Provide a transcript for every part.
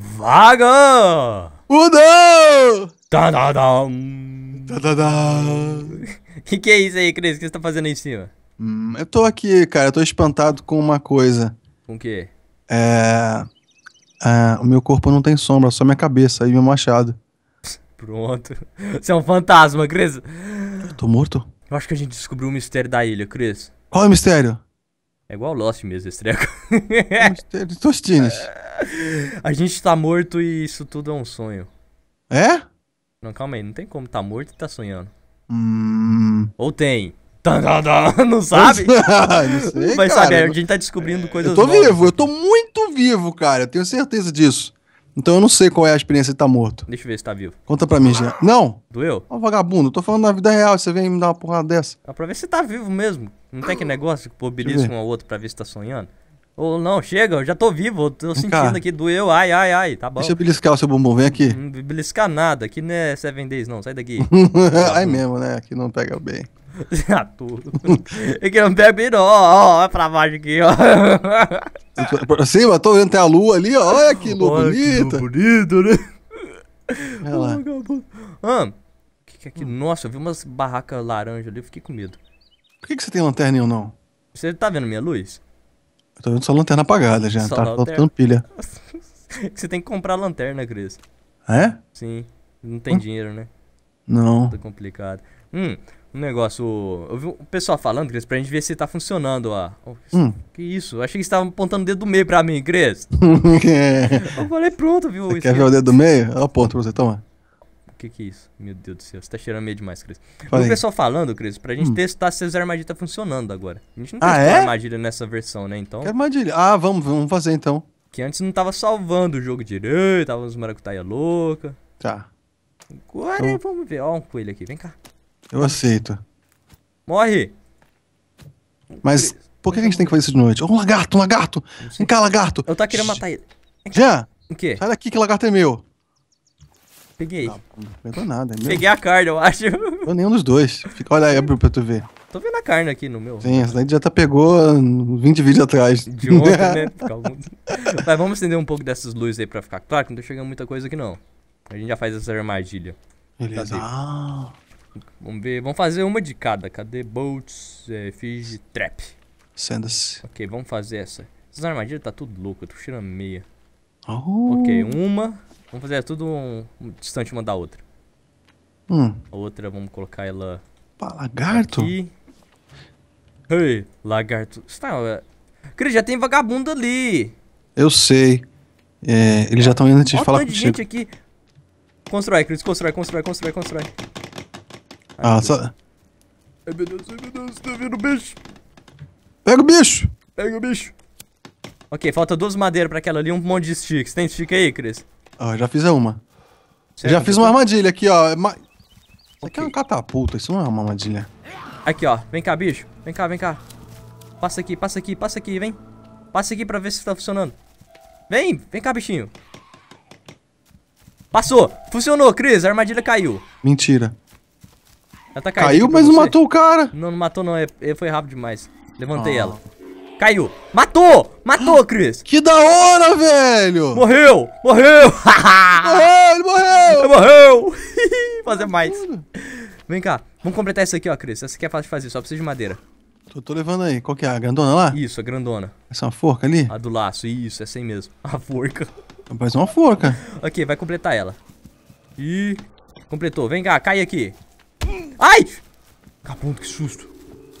Vaga! Da Tadadam! Tadadam! Que que é isso aí, Cris? O que você tá fazendo aí em cima? Hum, eu tô aqui, cara. Eu tô espantado com uma coisa. Com o quê? É... é... O meu corpo não tem sombra, só minha cabeça e meu machado. Pronto. Você é um fantasma, Cris. Eu tô morto? Eu acho que a gente descobriu o mistério da ilha, Cris. Qual é o mistério? É igual Lost mesmo, esse treco. Tostines. A gente tá morto e isso tudo é um sonho. É? Não, calma aí, não tem como tá morto e tá sonhando. Hum... Ou tem? Tá, tá, tá, não sabe? Ah, não sei, Mas cara. sabe, a gente tá descobrindo é... coisas Eu tô novas. vivo, eu né? tô muito vivo, cara. Eu tenho certeza disso. Então eu não sei qual é a experiência de estar tá morto. Deixa eu ver se tá vivo. Conta pra mim, Jean. Não! Doeu? Ó, oh, vagabundo, eu tô falando da vida real, você vem me dar uma porrada dessa. É pra ver se tá vivo mesmo. Não tem que negócio que mobiliza um ao outro pra ver se tá sonhando? Ou não, chega, eu já tô vivo, eu tô sentindo Cara, aqui, doeu, ai, ai, ai, tá bom. Deixa eu beliscar o seu bumbum, vem aqui. Não beliscar nada, aqui não é Seven Days não, sai daqui. ai mesmo, né, aqui não pega bem. ah, tudo. E que não pega bem não, ó, ó, olha pra baixo aqui, ó. Sim, eu tô vendo, tem a lua ali, ó, olha que lua olha bonita. Que lua né? Olha lá. Ah, que que é que... Nossa, eu vi umas barracas laranja ali, eu fiquei com medo. Por que, que você tem lanterna ou não? Você tá vendo minha luz? Eu tô vendo só lanterna apagada já. Só tá lanterna. faltando pilha. Você tem que comprar lanterna, Cris. É? Sim. Não tem hum? dinheiro, né? Não. Tá complicado. Hum, um negócio. Eu vi o pessoal falando, Cris, pra gente ver se tá funcionando a. Oh, hum. Que isso? Eu achei que tava apontando o dedo do meio pra mim, Cris. é. Eu falei, pronto, viu? Quer ver o dedo do meio? Eu aponto pra você, toma que que é isso? Meu Deus do céu, você tá cheirando meio demais, Cris. Falei. O pessoal falando, Cris, pra gente hum. testar se as armadilhas tá funcionando agora. A gente não ah, testou é? armadilha nessa versão, né, então... Que armadilha? Ah, vamos, vamos fazer então. Que antes não tava salvando o jogo direito, tava uns maracutaia louca. Tá. Agora então... vamos ver. Ó, um coelho aqui, vem cá. Eu aceito. Morre! Mas Cris. por que a gente tem que fazer isso de noite? Ó, um lagarto, um lagarto! Vem cá, lagarto! Eu tava querendo matar ele. Já! O quê? Sai daqui que lagarto é meu. Peguei. Não, não pegou nada. É Peguei a carne, eu acho. Eu nenhum dos dois. Fica, olha aí, abre pra tu ver. Tô vendo a carne aqui no meu. Sim, essa daí já tá pegou 20 vídeos atrás. De ontem, né? Mas vamos acender um pouco dessas luzes aí pra ficar claro que não tô chegando muita coisa aqui não. A gente já faz essa armadilha. Beleza. Ah. Vamos ver, vamos fazer uma de cada. Cadê bolts, é, eh, fish, trap? Sendas. Ok, vamos fazer essa. Essas armadilhas tá tudo louco, eu tô cheirando meia. Oh. Ok, uma, Vamos fazer tudo um, um distante uma da outra. Hum. A outra, vamos colocar ela. Pá, lagarto? Aqui. Ei, lagarto. Está. É, Cris, já tem vagabundo ali. Eu sei. É, eles já estão indo antes de falar de gente aqui. Constrói, Cris, constrói, constrói, constrói, constrói. Ah, ai, ah, só. Ai, meu Deus, ai, meu Deus, tá vendo o bicho? Pega o bicho! Pega o bicho. Ok, falta duas madeiras pra aquela ali um monte de sticks. Tem stick aí, Cris? já fiz uma. Certo, já fiz uma armadilha aqui, ó. Isso okay. aqui é uma catapulta, isso não é uma armadilha. Aqui, ó. Vem cá, bicho. Vem cá, vem cá. Passa aqui, passa aqui, passa aqui, vem. Passa aqui pra ver se tá funcionando. Vem, vem cá, bichinho. Passou. Funcionou, Cris. A armadilha caiu. Mentira. Ela tá caindo. Caiu, mas não matou o cara. Não, não matou não. Ele é, é, foi rápido demais. Levantei ah. ela. Caiu. Matou! Matou, Chris! Que da hora, velho! Morreu! Morreu! morreu, ele morreu! Ele morreu! Fazer mais. Vem cá, vamos completar isso aqui, ó, Chris. Essa aqui é fácil de fazer, só precisa de madeira. Tô, tô, levando aí. Qual que é? A grandona lá? Isso, a grandona. Essa é uma forca ali? A do laço, isso, essa aí mesmo. A forca. Parece é uma forca. ok, vai completar ela. E. Completou. Vem cá, cai aqui. Ai! Capundo, que susto.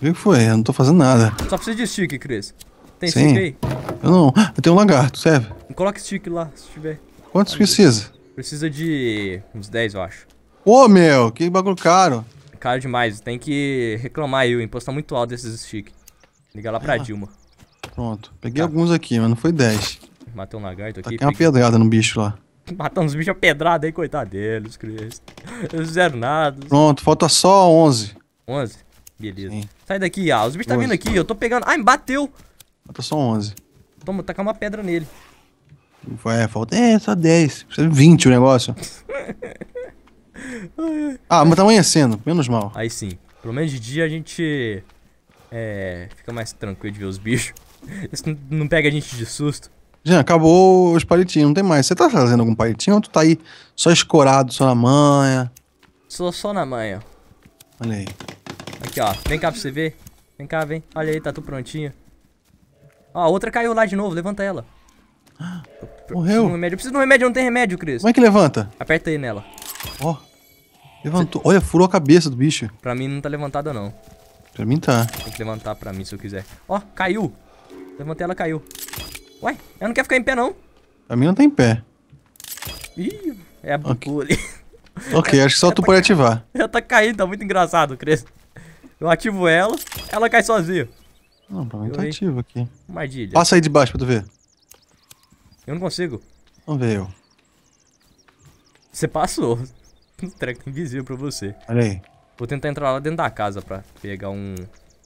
O que foi? Eu não tô fazendo nada. Só precisa de stick, Cris. Tem Sim. stick aí? Eu não. Ah, eu tenho um lagarto, serve? Coloca stick lá, se tiver. Quantos Ai, precisa? Deus. Precisa de uns 10, eu acho. Ô, oh, meu, que bagulho caro. Caro demais, tem que reclamar aí, o imposto tá muito alto desses stick. Liga lá pra ah. Dilma. Pronto, peguei tá. alguns aqui, mas não foi 10. Matei um lagarto tá aqui. Tem uma pedrada no bicho lá. Matamos os bichos a pedrada aí, coitado deles, Cristo. Eles fizeram nada. Pronto, falta só 11. 11? Beleza. Sim. Sai daqui, ah. Os bichos tá vindo aqui. Eu tô pegando. Ai, me bateu. Matou só 11. Toma, tacar uma pedra nele. É, falta. É, só 10. Precisa de 20 o negócio. ah, mas tá amanhecendo. Menos mal. Aí sim. Pelo menos de dia a gente. É. Fica mais tranquilo de ver os bichos. Isso não pega a gente de susto. Jean, acabou os palitinhos, não tem mais. Você tá fazendo algum palitinho ou tu tá aí só escorado, só na manha? Só, só na manha. Olha aí. Aqui, ó. Vem cá pra você ver. Vem cá, vem. Olha aí, tá tudo prontinho. Ó, a outra caiu lá de novo. Levanta ela. Morreu. um remédio. Eu preciso de um remédio. Não tem remédio, Cris. Como é que levanta? Aperta aí nela. Ó. levantou. Olha, furou a cabeça do bicho. Pra mim não tá levantada, não. Pra mim tá. Tem que levantar pra mim se eu quiser. Ó, caiu. Levantei ela, caiu. Ué, ela não quer ficar em pé, não. Pra mim não tá em pé. Ih, é a okay. Ok, acho que só tu tá pode ca... ativar. Ela tá caindo, tá muito engraçado, Crespo. Eu ativo ela, ela cai sozinha. Não, pra mim tá ativo aqui. Uma Passa aí de baixo pra tu ver. Eu não consigo. Vamos ver eu. Você passou. Um treco invisível pra você. Olha aí. Vou tentar entrar lá dentro da casa pra pegar um,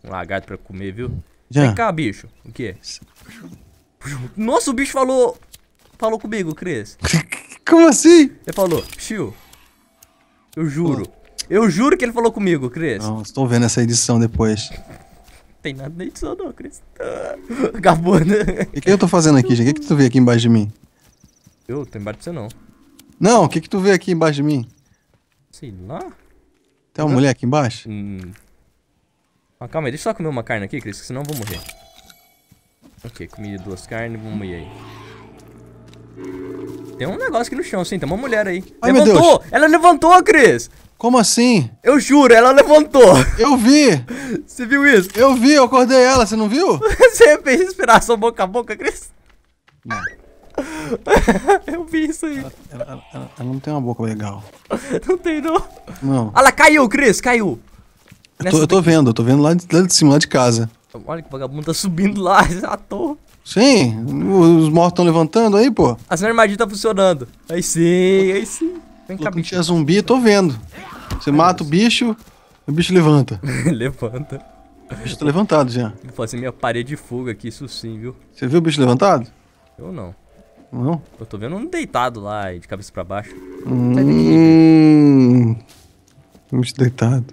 um lagarto pra comer, viu? Já. Vem cá, bicho. O quê? Nossa, o bicho falou... Falou comigo, Cris. Como assim? Ele falou, tio, eu juro, oh. Eu juro que ele falou comigo, Cris. Não, estou vendo essa edição depois. Tem nada na edição não, Cris. Tá. Acabou, né? E o que eu tô fazendo aqui, gente? O que, que tu vê aqui embaixo de mim? Eu? Tô embaixo de você não. Não, o que que tu vê aqui embaixo de mim? Sei lá. Tem uma não. mulher aqui embaixo? Hum. Ah, calma aí, deixa eu só comer uma carne aqui, Cris, que senão eu vou morrer. Ok, comi duas carnes, vamos ir aí tem um negócio aqui no chão, sim. Tem uma mulher aí. Ai, levantou! Ela levantou, Cris! Como assim? Eu juro, ela levantou. Eu vi. Você viu isso? Eu vi, eu acordei ela, você não viu? você fez inspiração boca a boca, Cris? Não. eu vi isso aí. Ela, ela, ela, ela, não tem uma boca legal. não tem, não. Não. Ela caiu, Cris, caiu. Eu tô, eu tô vendo, eu tô vendo lá de, lá de cima, lá de casa. Olha que vagabundo tá subindo lá, Já tô. Sim, os mortos estão levantando aí, pô. A sua armadilha tá funcionando. Aí sim, aí sim. Vem cá, bicho. É zumbi, tô vendo. Você Ai, mata Deus. o bicho, o bicho levanta. levanta. O bicho tá levantado já. Vou fazer minha parede de fuga aqui, isso sim, viu? Você viu o bicho levantado? Eu não. Não? Eu tô vendo um deitado lá, de cabeça pra baixo. Hum... Tá bicho deitado.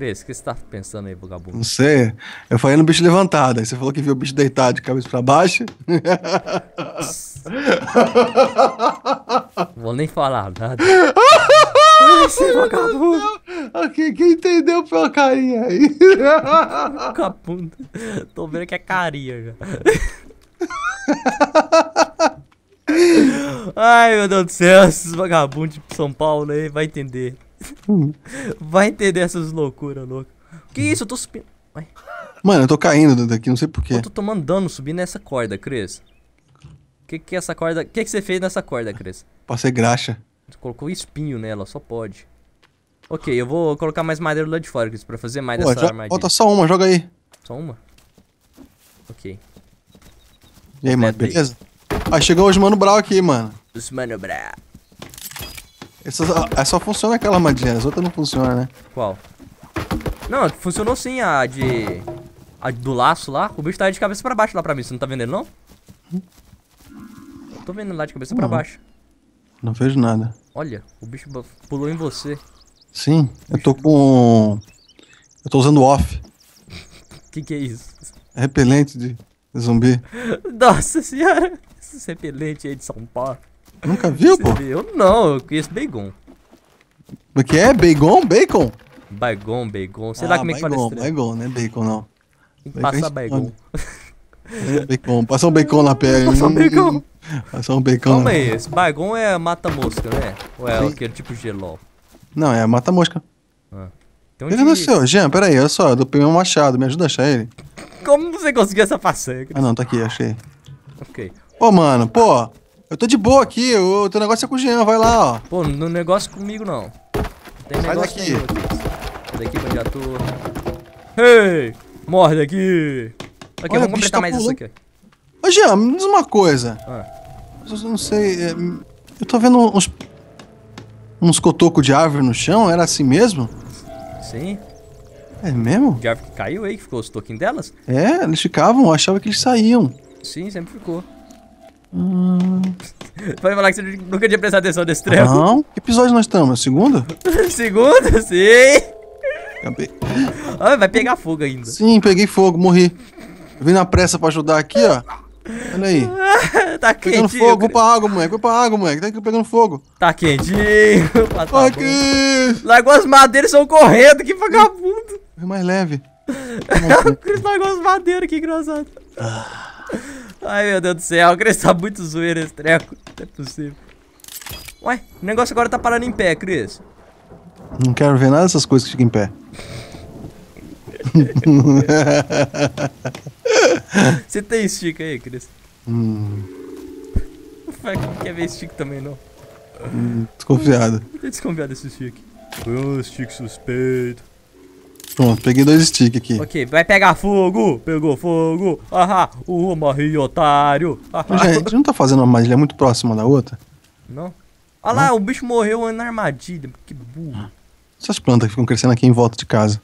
Cris, o que você tá pensando aí, vagabundo? Não sei. Eu falei no bicho levantado. Aí você falou que viu o bicho deitado de cabeça pra baixo. Vou nem falar nada. Esse vagabundo. quem entendeu pela a carinha aí. Vagabundo. Tô vendo que é carinha, Ai, meu Deus do céu. Esses vagabundos de São Paulo aí vai entender. Vai entender essas loucuras, louco. Que isso? Eu tô subindo. Mano, eu tô caindo daqui, não sei porquê. Eu tô mandando subir nessa corda, Cris. Que que é essa corda? Que que você fez nessa corda, Cris? Passei graxa. Você colocou espinho nela, só pode. Ok, eu vou colocar mais madeira lá de fora, Cris, pra fazer mais dessa já... armadilha. Bota só uma, joga aí. Só uma? Ok. E aí, mano, beleza? Aí ah, chegou os Mano Brau aqui, mano. Os Mano Brau. Essa só, ah, só funciona aquela magia, as outras não funcionam, né? Qual? Não, funcionou sim a de... A do laço lá. O bicho tá aí de cabeça pra baixo lá pra mim. Você não tá vendo ele, não? Eu Tô vendo lá de cabeça não. pra baixo. Não vejo nada. Olha, o bicho pulou em você. Sim, eu tô com... Eu tô usando off. que que é isso? repelente de zumbi. Nossa senhora, esses é repelentes aí de São Paulo. Nunca viu, pô? Eu não, eu conheço Bacon. O que é? Bacon? Bacon? Bagon, Bacon. Sei ah, lá como é que fala isso. Bacon, né? Bacon não. Passa Bacon. É é, bacon. passa um bacon na pele. passa um bacon. passa um bacon. Calma aí, esse bacon é mata-mosca, né? Ou é Sim. aquele tipo gelol? Não, é mata-mosca. Ah. Então, ele não pera é Jean, peraí, olha só, eu dou meu machado, me ajuda a achar ele. Como você conseguiu essa façanha? Ah não, tá aqui, achei. Ok. Ô, mano, pô, eu tô de boa aqui, o teu negócio é com o Jean, vai lá, ó. Pô, no negócio comigo não. não tem Sai negócio daqui. Sai daqui, candidato. Ei, morre daqui. Aqui, Olha, vamos completar tá mais pulando. isso aqui. Ô, Jean, me diz uma coisa. Ah. Eu não sei, é, eu tô vendo uns... Uns cotocos de árvore no chão, era assim mesmo? Sim. É mesmo? De árvore que caiu aí, que ficou os toquinhos delas? É, eles ficavam, eu achava que eles saíam. Sim, sempre ficou. Hum... Pode falar que você nunca tinha prestado atenção nesse treco. Não. Que episódio nós estamos? Segunda? É Segunda, sim. Acabei. Ah, vai pegar fogo ainda. Sim, peguei fogo, morri. Eu vim na pressa pra ajudar aqui, ó. Olha aí. Ah, tá pegando Pegando fogo, vou pra água, moleque. Vou pra água, moleque. Tá aqui pegando fogo. Tá quentinho. Tá aqui. Largou as madeiras são correndo. Que vagabundo. É mais leve. o Cris largou as madeiras. Que engraçado. Ah. Ai, meu Deus do céu. O Cris tá muito zoeiro esse treco. Não é possível. Ué, o negócio agora tá parando em pé, Cris. Não quero ver nada dessas coisas que ficam em pé. Você tem stick aí, Cris? Hum. Vai, não quer ver stick também, não. Hum, desconfiado. Hum, tô tá desconfiado desse stick. Foi um stick suspeito. Pronto, peguei dois sticks aqui. Ok, vai pegar fogo. Pegou fogo. Ahá, o morri, otário. a Gente, não tá fazendo uma armadilha é muito próxima da outra? Não. Olha lá, o bicho morreu na armadilha. Que burro. Essas plantas que ficam crescendo aqui em volta de casa.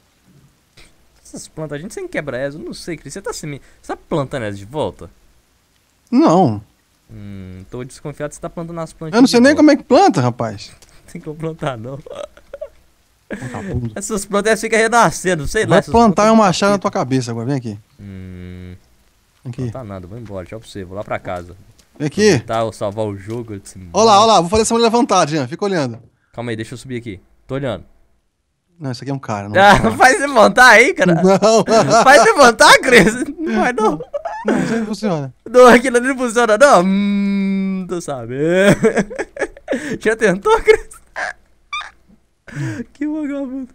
Essas plantas, a gente sem quebra elas. Eu não sei, Cris. Você tá semeando. Você tá plantando elas de volta? Não. Hum, tô desconfiado que você tá plantando as plantas. Eu não sei nem volta. como é que planta, rapaz. Não tem como plantar, não. Vagabundo. Tá essas plantas ficam renascendo, sei Vai lá. Vai plantar uma um machado na tua cabeça agora, vem aqui. Hum. Aqui. Não tá nada, vou embora, tchau pra você, vou lá pra casa. Vem aqui. Tá, salvar o jogo. olha lá, olha lá, vou fazer essa mulher levantada, Jean, fica olhando. Calma aí, deixa eu subir aqui. Tô olhando. Não, isso aqui é um cara, não. Ah, é faz levantar aí, cara. Não. Faz levantar, Cris. Não vai, não. Não, isso aí não funciona. Não, aquilo ali não funciona, não. Hum, tô sabendo. Já tentou, Cris? que vagabundo.